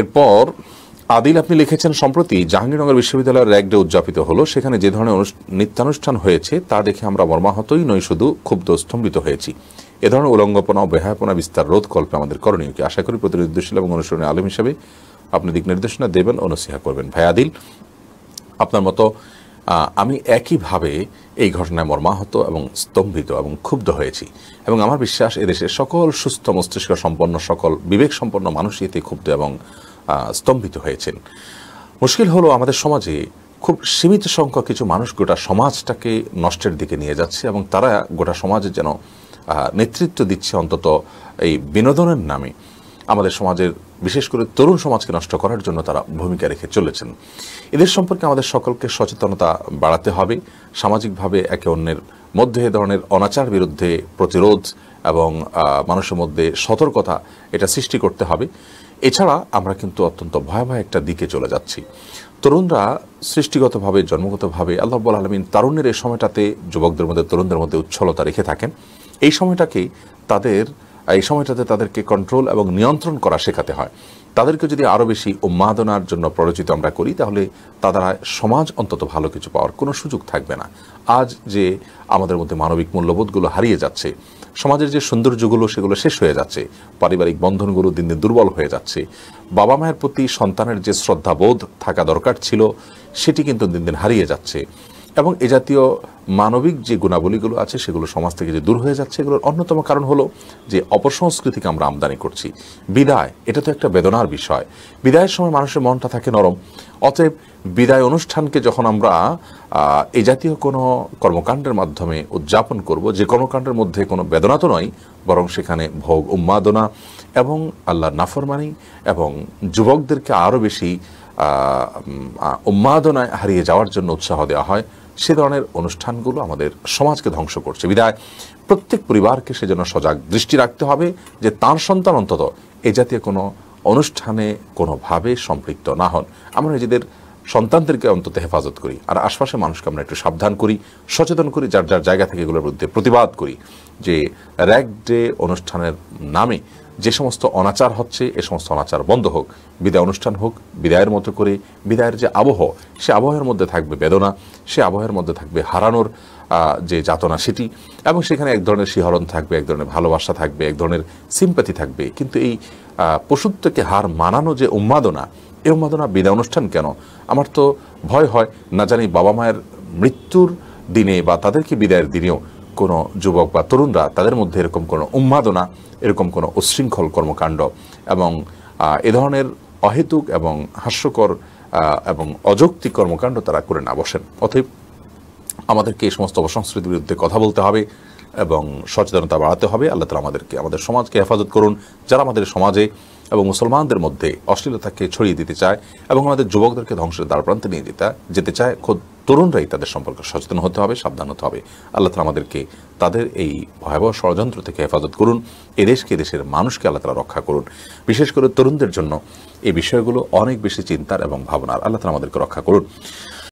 এরপর আদিল আপনি লিখেছেন সম্প্রতি জাহাঙ্গীরনগর বিশ্ববিদ্যালয়ের র‍্যাগডে ডে উদযাপিত হলো সেখানে যে ধরনের নিত্যানুষ্ঠান হয়েছে তা দেখে আমরা মর্মাহতই নই শুধু ক্ষুব্ধ স্তম্ভিত হয়েছি এ ধরনের উলঙ্গপনা ও বেহায়াপনা বিস্তার রোধ কল্পে আমাদের করণীয় কি আশা করি প্রতিনিধিশীল এবং অনুসরণীয় আলম হিসাবে আপনি দিক নির্দেশনা দেবেন ও নসিহা করবেন ভাই আদিল আপনার মতো আমি একইভাবে এই ঘটনায় মর্মাহত এবং স্তম্ভিত এবং ক্ষুব্ধ হয়েছি এবং আমার বিশ্বাস এদেশের সকল সুস্থ মস্তিষ্ক সম্পন্ন সকল বিবেক সম্পন্ন মানুষই এতে ক্ষুব্ধ এবং স্তম্ভিত হয়েছেন মুশকিল হলো আমাদের সমাজে খুব সীমিত সংখ্যক কিছু মানুষ গোটা সমাজটাকে নষ্টের দিকে নিয়ে যাচ্ছে এবং তারা গোটা সমাজের যেন নেতৃত্ব দিচ্ছে অন্তত এই বিনোদনের নামে আমাদের সমাজের বিশেষ করে তরুণ সমাজকে নষ্ট করার জন্য তারা ভূমিকা রেখে চলেছেন এদের সম্পর্কে আমাদের সকলকে সচেতনতা বাড়াতে হবে সামাজিকভাবে একে অন্যের মধ্যে এ ধরনের অনাচার বিরুদ্ধে প্রতিরোধ এবং মানুষের মধ্যে সতর্কতা এটা সৃষ্টি করতে হবে এছাড়া আমরা কিন্তু অত্যন্ত ভয়াবহ একটা দিকে চলে যাচ্ছি তরুণরা সৃষ্টিগতভাবে জন্মগতভাবে আল্লাহবুল আলমিন তারুণ্যের এই সময়টাতে যুবকদের মধ্যে তরুণদের মধ্যে উচ্ছলতা রেখে থাকেন এই সময়টাকেই তাদের এই সময়টাতে তাদেরকে কন্ট্রোল এবং নিয়ন্ত্রণ করা শেখাতে হয় তাদেরকে যদি আরও বেশি উন্মাদনার জন্য প্ররোচিত আমরা করি তাহলে তারা সমাজ অন্তত ভালো কিছু পাওয়ার কোনো সুযোগ থাকবে না আজ যে আমাদের মধ্যে মানবিক মূল্যবোধগুলো হারিয়ে যাচ্ছে সমাজের যে সৌন্দর্যগুলো সেগুলো শেষ হয়ে যাচ্ছে পারিবারিক বন্ধনগুলো দিন দিন দুর্বল হয়ে যাচ্ছে বাবা মায়ের প্রতি সন্তানের যে শ্রদ্ধাবোধ থাকা দরকার ছিল সেটি কিন্তু দিন দিন হারিয়ে যাচ্ছে এবং এ জাতীয় মানবিক যে গুণাবলীগুলো আছে সেগুলো সমাজ থেকে যে দূর হয়ে যাচ্ছে এগুলোর অন্যতম কারণ হলো যে অপসংস্কৃতিকে আমরা আমদানি করছি বিদায় এটা তো একটা বেদনার বিষয় বিদায়ের সময় মানুষের মনটা থাকে নরম অতএব বিদায় অনুষ্ঠানকে যখন আমরা এ জাতীয় কোনো কর্মকাণ্ডের মাধ্যমে উদযাপন করব যে কর্মকাণ্ডের মধ্যে কোনো বেদনা তো নয় বরং সেখানে ভোগ উন্মাদনা এবং আল্লাহর নাফরমানি এবং যুবকদেরকে আরও বেশি উন্মাদনায় হারিয়ে যাওয়ার জন্য উৎসাহ দেওয়া হয় সে ধরনের অনুষ্ঠানগুলো আমাদের সমাজকে ধ্বংস করছে বিদায় প্রত্যেক পরিবারকে সেজন্য সজাগ দৃষ্টি রাখতে হবে যে তার সন্তান অন্তত এ জাতীয় কোনো অনুষ্ঠানে কোনোভাবে সম্পৃক্ত না হন আমরা নিজেদের সন্তানদেরকে অন্তত হেফাজত করি আর আশপাশের মানুষকে আমরা একটু সাবধান করি সচেতন করি যার যার জায়গা থেকে এগুলোর বিরুদ্ধে প্রতিবাদ করি যে র্যাক ডে অনুষ্ঠানের নামে যে সমস্ত অনাচার হচ্ছে এ সমস্ত অনাচার বন্ধ হোক বিদায় অনুষ্ঠান হোক বিদায়ের মতো করে বিদায়ের যে আবহ সে আবহের মধ্যে থাকবে বেদনা সে আবহের মধ্যে থাকবে হারানোর যে যাতনা সেটি এবং সেখানে এক ধরনের শিহরণ থাকবে এক ধরনের ভালোবাসা থাকবে এক ধরনের সিম্প্যাথি থাকবে কিন্তু এই পশুত্বকে হার মানানো যে উন্মাদনা এই উন্মাদনা বিদায় অনুষ্ঠান কেন আমার তো ভয় হয় না জানি বাবা মায়ের মৃত্যুর দিনে বা তাদেরকে বিদায়ের দিনেও কোনো যুবক বা তরুণরা তাদের মধ্যে এরকম কোনো উন্মাদনা এরকম কোনো উশৃঙ্খল কর্মকাণ্ড এবং এ ধরনের অহেতুক এবং হাস্যকর এবং অযৌক্তিক কর্মকাণ্ড তারা করে না বসেন অতএব আমাদেরকে এই সমস্ত অপসংস্কৃতির বিরুদ্ধে কথা বলতে হবে এবং সচেতনতা বাড়াতে হবে আল্লাহ তালা আমাদেরকে আমাদের সমাজকে হেফাজত করুন যারা আমাদের সমাজে এবং মুসলমানদের মধ্যে অশ্লীলতাকে ছড়িয়ে দিতে চায় এবং আমাদের যুবকদেরকে ধ্বংসের দ্বারপ্রান্তে নিয়ে যেতে যেতে চায় খোদ তরুণরাই তাদের সম্পর্কে সচেতন হতে হবে সাবধান হতে হবে আল্লাহ তালা আমাদেরকে তাদের এই ভয়াবহ ষড়যন্ত্র থেকে হেফাজত করুন এদেশকে দেশের মানুষকে আল্লাহ তালা রক্ষা করুন বিশেষ করে তরুণদের জন্য এই বিষয়গুলো অনেক বেশি চিন্তার এবং ভাবনার আল্লাহ তালা আমাদেরকে রক্ষা করুন